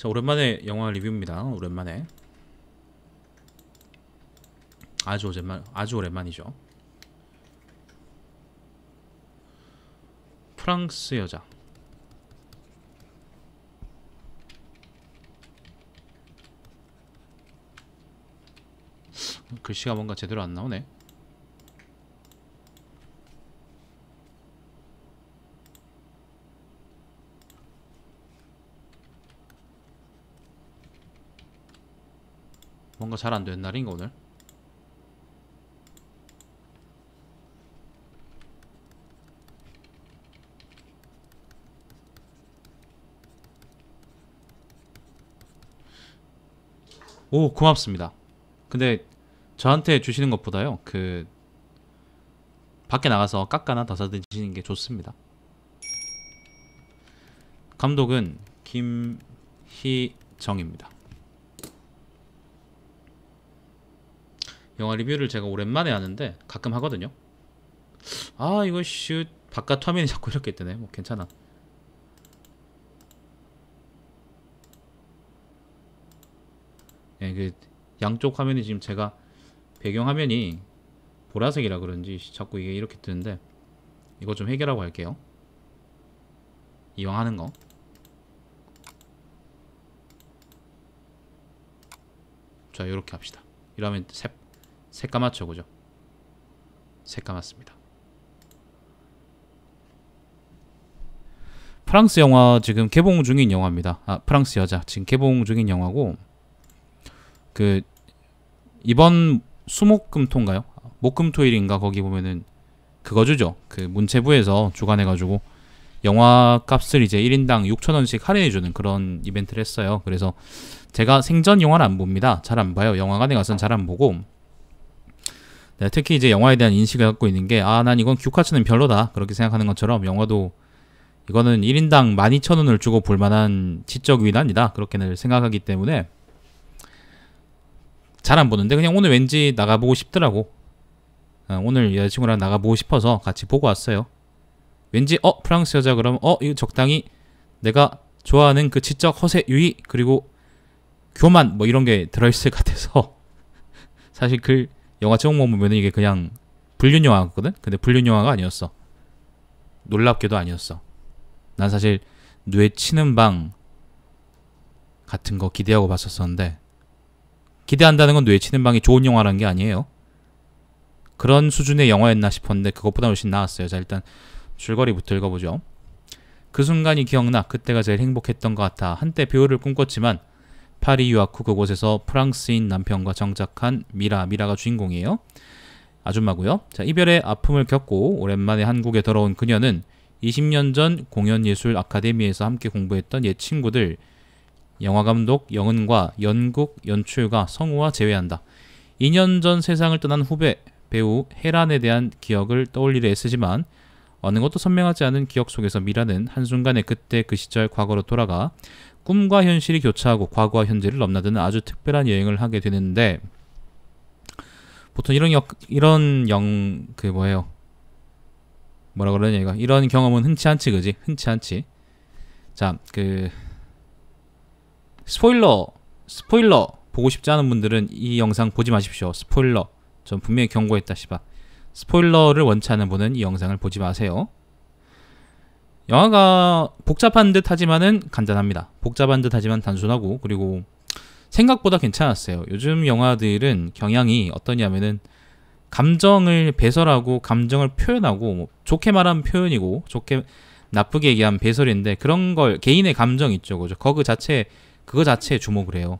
자 오랜만에 영화 리뷰입니다 오랜만에 아주 오랜만 아주 오랜만이죠 프랑스 여자 글씨가 그 뭔가 제대로 안 나오네 뭔가 잘 안 되는 날인가 오늘? 오 고맙습니다 근데 저한테 주시는 것보다요 그 밖에 나가서 깎아나 더 사드시는 게 좋습니다 감독은 김희정입니다 영화 리뷰를 제가 오랜만에 하는데 가끔 하거든요 아 이거 슛 바깥 화면이 자꾸 이렇게 뜨네 뭐 괜찮아 예, 그 양쪽 화면이 지금 제가 배경 화면이 보라색이라 그런지 자꾸 이게 이렇게 뜨는데 이거 좀 해결하고 할게요 이왕 하는 거 자, 이렇게 합시다. 이러면 셋 새까맣죠 그죠? 새까맣습니다 프랑스 영화 지금 개봉 중인 영화입니다. 아 프랑스 여자 지금 개봉 중인 영화고 그 이번 수목금토인가요? 목금토일인가 거기 보면은 그거 주죠. 그 문체부에서 주관해가지고 영화 값을 이제 1인당 6천원씩 할인해주는 그런 이벤트를 했어요. 그래서 제가 생전 영화는 안 봅니다. 잘 안 봐요. 영화관에 가서는 잘 안 보고 네, 특히 이제 영화에 대한 인식을 갖고 있는 게 아 난 이건 규카츠는 별로다 그렇게 생각하는 것처럼 영화도 이거는 1인당 12,000원을 주고 볼만한 지적 위난이다 그렇게 늘 생각하기 때문에 잘 안 보는데 그냥 오늘 왠지 나가보고 싶더라고 어, 오늘 여자친구랑 나가보고 싶어서 같이 보고 왔어요 왠지 어 프랑스 여자 그럼 어 이거 적당히 내가 좋아하는 그 지적 허세 유의 그리고 교만 뭐 이런 게 들어있을 것 같아서 사실 그 영화 제목만 보면 이게 그냥 불륜 영화거든? 근데 불륜 영화가 아니었어. 놀랍게도 아니었어. 난 사실 뇌 치는 방 같은 거 기대하고 봤었었는데 기대한다는 건뇌 치는 방이 좋은 영화라는 게 아니에요. 그런 수준의 영화였나 싶었는데 그것보다 훨씬 나았어요. 자 일단 줄거리부터 읽어보죠. 그 순간이 기억나. 그때가 제일 행복했던 것 같아. 한때 배우를 꿈꿨지만 파리 유아쿠 그곳에서 프랑스인 남편과 정착한 미라, 미라가 주인공이에요. 아줌마고요. 자, 이별의 아픔을 겪고 오랜만에 한국에 돌아온 그녀는 20년 전 공연예술 아카데미에서 함께 공부했던 옛 친구들 영화감독 영은과 연극 연출가 성우와 제외한다. 2년 전 세상을 떠난 후배 배우 해란에 대한 기억을 떠올리려 애쓰지만 어느 것도 선명하지 않은 기억 속에서 미라는 한순간에 그때 그 시절 과거로 돌아가 꿈과 현실이 교차하고 과거와 현재를 넘나드는 아주 특별한 여행을 하게 되는데 보통 이런 역 이런 영 그 뭐예요 뭐라 그러냐 이거 이런 경험은 흔치 않지 그지 흔치 않지 자그 스포일러 스포일러 보고 싶지 않은 분들은 이 영상 보지 마십시오 스포일러 전 분명히 경고했다 시바 스포일러를 원치 않은 분은 이 영상을 보지 마세요 영화가 복잡한 듯 하지만은 간단합니다. 복잡한 듯 하지만 단순하고 그리고 생각보다 괜찮았어요. 요즘 영화들은 경향이 어떠냐면은 감정을 배설하고 감정을 표현하고 뭐 좋게 말한 표현이고 좋게 나쁘게 얘기한 배설인데 그런 걸 개인의 감정 있죠. 그죠? 거그 자체 그거 자체에 주목을 해요.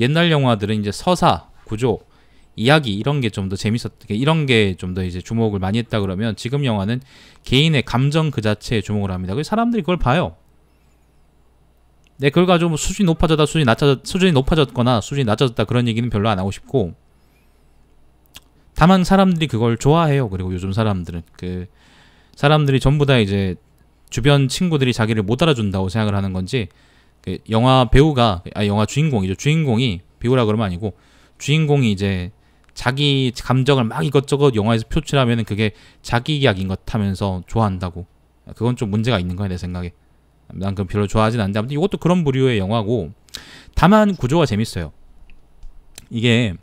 옛날 영화들은 이제 서사, 구조, 이야기 이런 게 좀 더 재밌었 이런 게 좀 더 이제 주목을 많이 했다 그러면 지금 영화는 개인의 감정 그 자체에 주목을 합니다. 그 사람들이 그걸 봐요. 네, 그걸 가지고 뭐 수준이 높아졌다 수준이 낮아졌 수준이 높아졌거나 수준이 낮아졌다 그런 얘기는 별로 안 하고 싶고 다만 사람들이 그걸 좋아해요. 그리고 요즘 사람들은 그 사람들이 전부 다 이제 주변 친구들이 자기를 못 알아준다고 생각을 하는 건지 그 영화 배우가 아 영화 주인공이죠 주인공이 배우라 그러면 아니고 주인공이 이제 자기 감정을 막 이것저것 영화에서 표출하면 그게 자기 이야기인 것 하면서 좋아한다고 그건 좀 문제가 있는 거야 내 생각에 난 그건 별로 좋아하진 않는데 아무튼 이것도 그런 부류의 영화고 다만 구조가 재밌어요 이게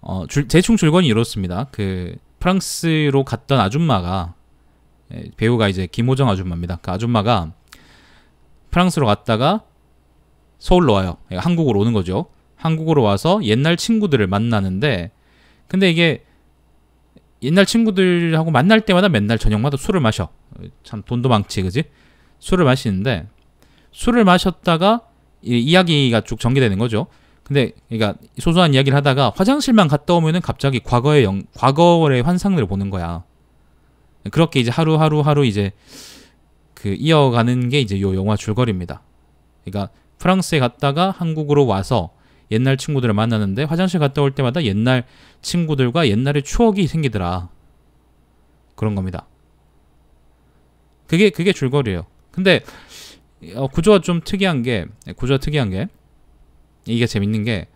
어, 줄, 대충 줄거리 이렇습니다 그 프랑스로 갔던 아줌마가 예, 배우가 이제 김호정 아줌마입니다 그 아줌마가 프랑스로 갔다가 서울로 와요 예, 한국으로 오는 거죠 한국으로 와서 옛날 친구들을 만나는데 근데 이게 옛날 친구들하고 만날 때마다 맨날 저녁마다 술을 마셔. 참 돈도 많지, 그지? 술을 마시는데 술을 마셨다가 이야기가 쭉 전개되는 거죠. 근데 그러니까 소소한 이야기를 하다가 화장실만 갔다 오면은 갑자기 과거의 영, 과거의 환상을 보는 거야. 그렇게 이제 하루하루 하루 이제 그 이어가는 게 이제 요 영화 줄거리입니다. 그러니까 프랑스에 갔다가 한국으로 와서 옛날 친구들을 만나는데 화장실 갔다 올 때마다 옛날 친구들과 옛날의 추억이 생기더라. 그런 겁니다. 그게 그게 줄거리예요. 근데 어, 구조가 좀 특이한 게 구조가 특이한 게 이게 재밌는 게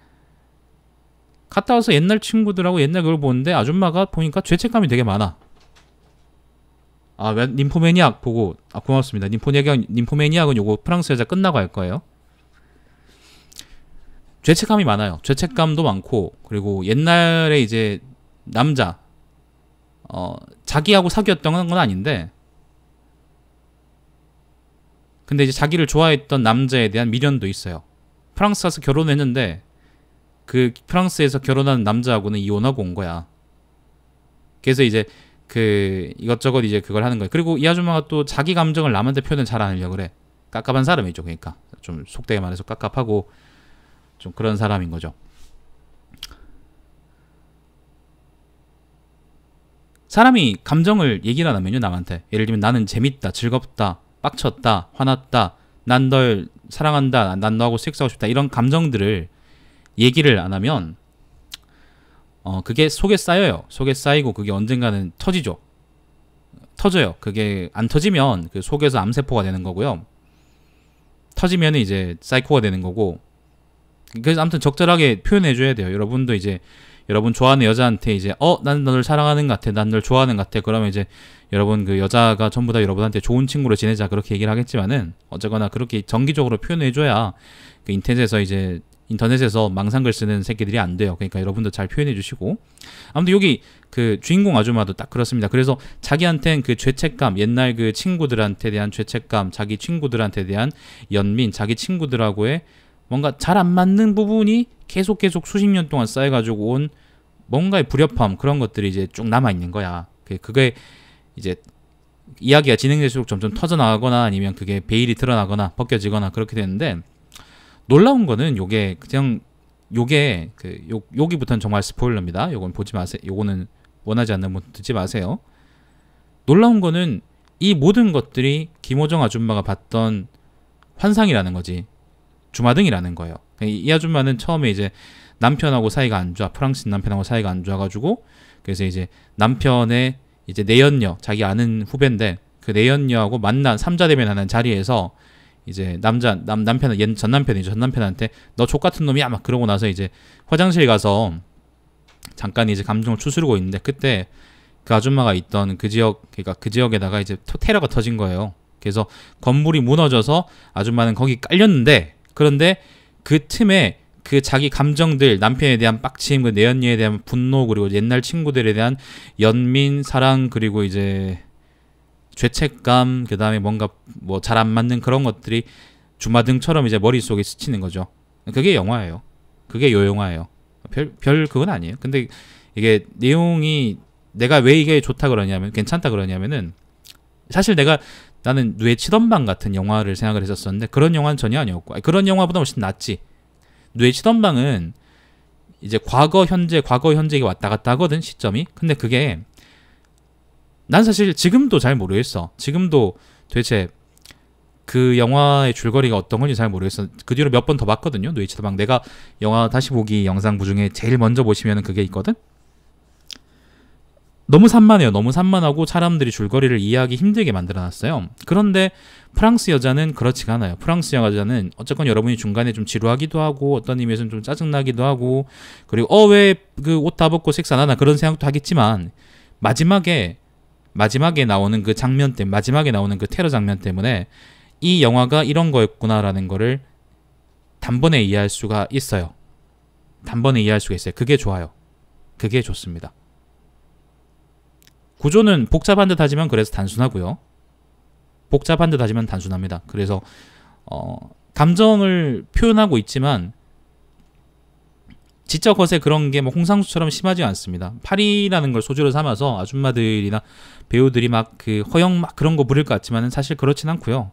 갔다 와서 옛날 친구들하고 옛날 그걸 보는데 아줌마가 보니까 죄책감이 되게 많아. 아, 왜님포매니악 보고 아 고맙습니다. 님포매니악 닌포매니악은 요거 프랑스 여자 끝나고 할 거예요. 죄책감이 많아요. 죄책감도 많고 그리고 옛날에 이제 남자 어 자기하고 사귀었던 건 아닌데 근데 이제 자기를 좋아했던 남자에 대한 미련도 있어요. 프랑스 가서 결혼했는데 그 프랑스에서 결혼한 남자하고는 이혼하고 온 거야. 그래서 이제 그 이것저것 이제 그걸 하는 거예요. 그리고 이 아줌마가 또 자기 감정을 남한테 표현을 잘 안 하려고 그래. 깝깝한 사람이죠. 그러니까 좀 속되게 말해서 깝깝하고 좀 그런 사람인 거죠. 사람이 감정을 얘기를 하면요 남한테 예를 들면 나는 재밌다 즐겁다 빡쳤다 화났다 난 널 사랑한다 난 너하고 섹스하고 싶다 이런 감정들을 얘기를 안 하면 어 그게 속에 쌓여요 속에 쌓이고 그게 언젠가는 터지죠 터져요 그게 안 터지면 그 속에서 암세포가 되는 거고요 터지면 이제 사이코가 되는 거고 그래서 아무튼 적절하게 표현해줘야 돼요. 여러분도 이제 여러분 좋아하는 여자한테 이제 어난 너를 사랑하는 것 같아 난널 좋아하는 것 같아 그러면 이제 여러분 그 여자가 전부 다 여러분한테 좋은 친구로 지내자 그렇게 얘기를 하겠지만은 어쨌거나 그렇게 정기적으로 표현해줘야 그 인터넷에서 이제 인터넷에서 망상글 쓰는 새끼들이 안 돼요 그러니까 여러분도 잘 표현해주시고 아무튼 여기 그 주인공 아줌마도 딱 그렇습니다 그래서 자기한텐 그 죄책감 옛날 그 친구들한테 대한 죄책감 자기 친구들한테 대한 연민 자기 친구들하고의 뭔가 잘 안 맞는 부분이 계속 계속 수십 년 동안 쌓여가지고 온 뭔가의 불협화음 그런 것들이 이제 쭉 남아 있는 거야. 그, 그게 이제 이야기가 진행될수록 점점 터져나가거나 아니면 그게 베일이 드러나거나 벗겨지거나 그렇게 되는데 놀라운 거는 요게 그냥 요게 그 요, 여기부터는 정말 스포일러입니다. 요건 보지 마세요. 요거는 원하지 않는 분 듣지 마세요. 놀라운 거는 이 모든 것들이 김호정 아줌마가 봤던 환상이라는 거지. 주마등이라는 거예요. 이 아줌마는 처음에 이제 남편하고 사이가 안 좋아 프랑스 남편하고 사이가 안 좋아가지고 그래서 이제 남편의 이제 내연녀 자기 아는 후배인데 그 내연녀하고 만난 삼자 대면하는 자리에서 이제 남자 남 남편은 옛전 남편이죠 전 남편한테 너 족 같은 놈이야 막 그러고 나서 이제 화장실 가서 잠깐 이제 감정을 추스르고 있는데 그때 그 아줌마가 있던 그 지역 그니까그 지역에다가 이제 테러가 터진 거예요. 그래서 건물이 무너져서 아줌마는 거기 깔렸는데 그런데 그 틈에 그 자기 감정들 남편에 대한 빡침 그 내연녀에 대한 분노 그리고 옛날 친구들에 대한 연민 사랑 그리고 이제 죄책감 그다음에 뭔가 뭐 잘 안 맞는 그런 것들이 주마등처럼 이제 머릿속에 스치는 거죠 그게 영화예요 그게 요 영화예요 별, 별 그건 아니에요 근데 이게 내용이 내가 왜 이게 좋다 그러냐면 괜찮다 그러냐면은 사실 내가 나는 뇌 치던방 같은 영화를 생각을 했었었는데 그런 영화는 전혀 아니었고 아니, 그런 영화보다 훨씬 낫지 뇌 치던방은 이제 과거 현재 과거 현재에 왔다 갔다 하거든 시점이 근데 그게 난 사실 지금도 잘 모르겠어 지금도 도대체 그 영화의 줄거리가 어떤 건지 잘 모르겠어 그 뒤로 몇 번 더 봤거든요 뇌 치던방 내가 영화 다시 보기 영상 부중에 제일 먼저 보시면 그게 있거든 너무 산만해요. 너무 산만하고 사람들이 줄거리를 이해하기 힘들게 만들어놨어요. 그런데 프랑스 여자는 그렇지가 않아요. 프랑스 여자는 어쨌건 여러분이 중간에 좀 지루하기도 하고 어떤 의미에서는 좀 짜증나기도 하고 그리고 어 왜 그 옷 다 벗고 섹사안 하나 그런 생각도 하겠지만 마지막에 마지막에 나오는 그 장면 때문에 마지막에 나오는 그 테러 장면 때문에 이 영화가 이런 거였구나라는 거를 단번에 이해할 수가 있어요. 단번에 이해할 수가 있어요. 그게 좋아요. 그게 좋습니다. 구조는 복잡한 듯 하지만 그래서 단순하고요. 복잡한 듯 하지만 단순합니다. 그래서 어, 감정을 표현하고 있지만 지적 것에 그런 게 뭐 홍상수처럼 심하지 않습니다. 파리라는걸 소재로 삼아서 아줌마들이나 배우들이 막 그 허영 막 그런 거 부릴 것같지만 사실 그렇진 않고요.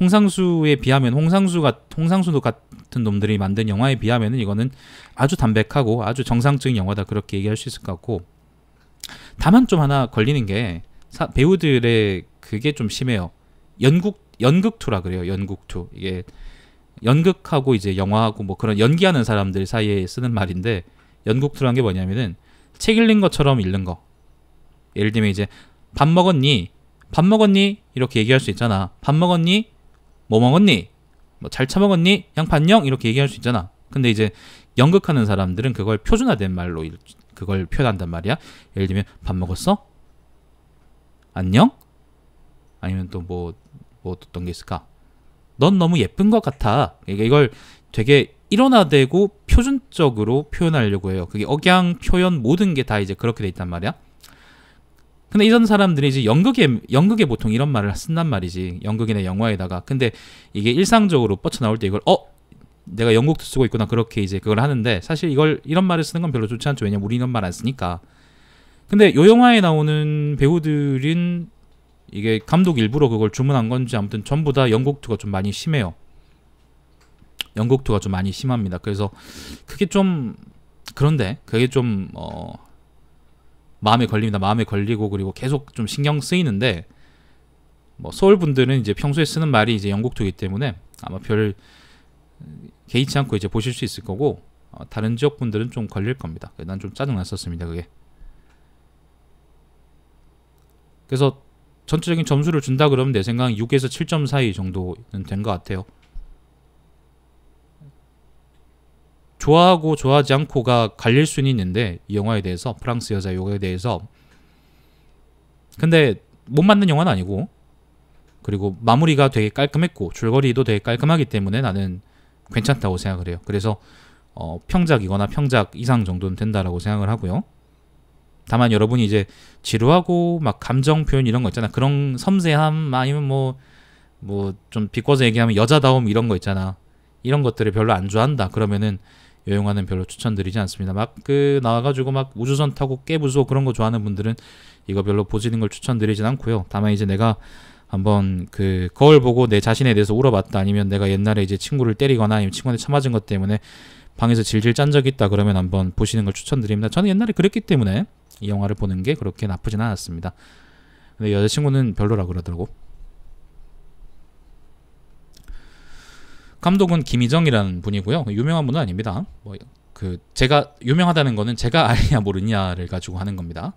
홍상수에 비하면 홍상수가 홍상수도 같은 놈들이 만든 영화에 비하면 이거는 아주 담백하고 아주 정상적인 영화다 그렇게 얘기할 수 있을 것 같고 다만 좀 하나 걸리는 게 사, 배우들의 그게 좀 심해요. 연극 연극투라 그래요. 연극투 이게 연극하고 이제 영화하고 뭐 그런 연기하는 사람들 사이에 쓰는 말인데 연극투란 게 뭐냐면은 책 읽는 것처럼 읽는 거. 예를 들면 이제 밥 먹었니? 밥 먹었니? 이렇게 얘기할 수 있잖아. 밥 먹었니? 뭐 먹었니? 뭐잘 처먹었니? 양파 안녕? 이렇게 얘기할 수 있잖아. 근데 이제 연극하는 사람들은 그걸 표준화된 말로 그걸 표현한단 말이야. 예를 들면 밥 먹었어? 안녕? 아니면 또 뭐뭐 뭐 어떤 게 있을까? 넌 너무 예쁜 것 같아. 그러 그러니까 이걸 되게 일어나대고 표준적으로 표현하려고 해요. 그게 억양, 표현 모든 게 다 이제 그렇게 돼 있단 말이야. 근데 이런 사람들이 이제 연극에 연극에 보통 이런 말을 쓴단 말이지. 연극이나 영화에다가. 근데 이게 일상적으로 뻗쳐 나올 때 이걸 어 내가 영국도 쓰고 있구나 그렇게 이제 그걸 하는데 사실 이걸 이런 말을 쓰는 건 별로 좋지 않죠 왜냐 면 우리 이런 말안 쓰니까 근데 요 영화에 나오는 배우들은 이게 감독 일부러 그걸 주문한 건지 아무튼 전부 다 영국투가 좀 많이 심해요 영국투가 좀 많이 심합니다 그래서 그게 좀 그런데 그게 좀어 마음에 걸립니다 마음에 걸리고 그리고 계속 좀 신경 쓰이는데 뭐 서울 분들은 이제 평소에 쓰는 말이 이제 영국투이기 때문에 아마 별 개의치 않고 이제 보실 수 있을 거고 어, 다른 지역 분들은 좀 걸릴 겁니다. 난 좀 짜증 났었습니다. 그게. 그래서 전체적인 점수를 준다 그러면 내 생각은 6에서 7점 사이 정도는 된 것 같아요. 좋아하고 좋아하지 않고가 갈릴 수는 있는데 이 영화에 대해서 프랑스 여자 요거에 대해서 근데 못 맞는 영화는 아니고 그리고 마무리가 되게 깔끔했고 줄거리도 되게 깔끔하기 때문에 나는 괜찮다고 생각을 해요. 그래서 어, 평작이거나 평작 이상 정도는 된다라고 생각을 하고요. 다만 여러분이 이제 지루하고 막 감정 표현 이런 거 있잖아. 그런 섬세함 아니면 뭐 뭐 좀 비꼬아서 얘기하면 여자다움 이런 거 있잖아. 이런 것들을 별로 안 좋아한다. 그러면은 요 영화는 별로 추천드리지 않습니다. 막 그 나와가지고 막 우주선 타고 깨부수고 그런 거 좋아하는 분들은 이거 별로 보시는 걸 추천드리진 않고요. 다만 이제 내가 한번 그 거울 보고 내 자신에 대해서 울어봤다 아니면 내가 옛날에 이제 친구를 때리거나 아니면 친구한테 참아진것 때문에 방에서 질질 짠 적이 있다 그러면 한번 보시는 걸 추천드립니다. 저는 옛날에 그랬기 때문에 이 영화를 보는 게 그렇게 나쁘진 않았습니다. 근데 여자친구는 별로라 그러더라고. 감독은 김희정이라는 분이고요. 유명한 분은 아닙니다. 뭐 그 제가 유명하다는 거는 제가 아냐 모르냐를 가지고 하는 겁니다.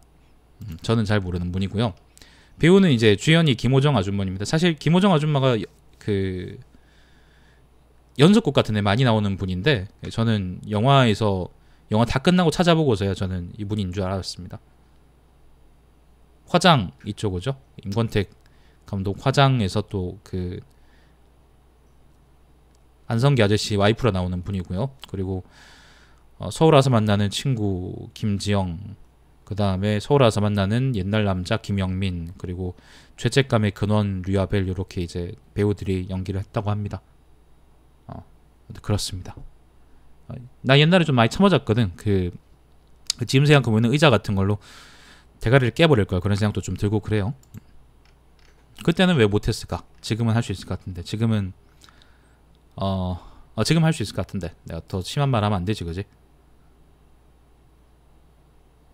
음, 저는 잘 모르는 분이고요. 배우는 이제 주연이 김호정 아줌마입니다. 사실 김호정 아줌마가 그 연속곡 같은 데 많이 나오는 분인데 저는 영화에서 영화 다 끝나고 찾아보고서야 저는 이분인 줄 알았습니다. 화장 이쪽오죠 임권택 감독 화장에서 또 그 안성기 아저씨 와이프로 나오는 분이고요. 그리고 어, 서울 와서 만나는 친구 김지영 그 다음에 서울 와서 만나는 옛날 남자 김영민 그리고 죄책감의 근원 류아벨 이렇게 이제 배우들이 연기를 했다고 합니다. 어, 그렇습니다. 어, 나 옛날에 좀 많이 참아졌거든. 그, 그 지금 생각해보면 의자 같은 걸로 대가리를 깨버릴 거야 그런 생각도 좀 들고 그래요. 그때는 왜 못했을까? 지금은 할 수 있을 것 같은데 지금은 어, 어 지금 할 수 있을 것 같은데 내가 더 심한 말 하면 안 되지 그지?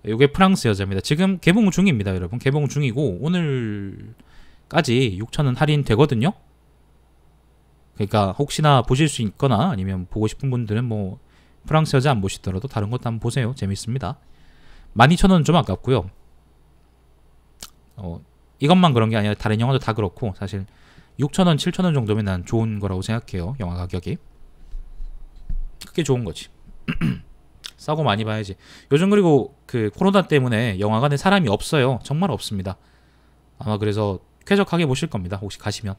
이게 프랑스 여자입니다. 지금 개봉 중입니다, 여러분. 개봉 중이고 오늘까지 6천원 할인 되거든요. 그러니까 혹시나 보실 수 있거나 아니면 보고 싶은 분들은 뭐 프랑스 여자 안 보시더라도 다른 것도 한번 보세요. 재밌습니다. 12,000원 좀 아깝고요. 어, 이것만 그런 게 아니라 다른 영화도 다 그렇고 사실 6,000원, 7,000원 정도면 난 좋은 거라고 생각해요. 영화 가격이. 그게 좋은 거지. 싸고 많이 봐야지. 요즘 그리고 그 코로나 때문에 영화관에 사람이 없어요. 정말 없습니다. 아마 그래서 쾌적하게 보실 겁니다. 혹시 가시면.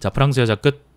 자, 프랑스 여자 끝.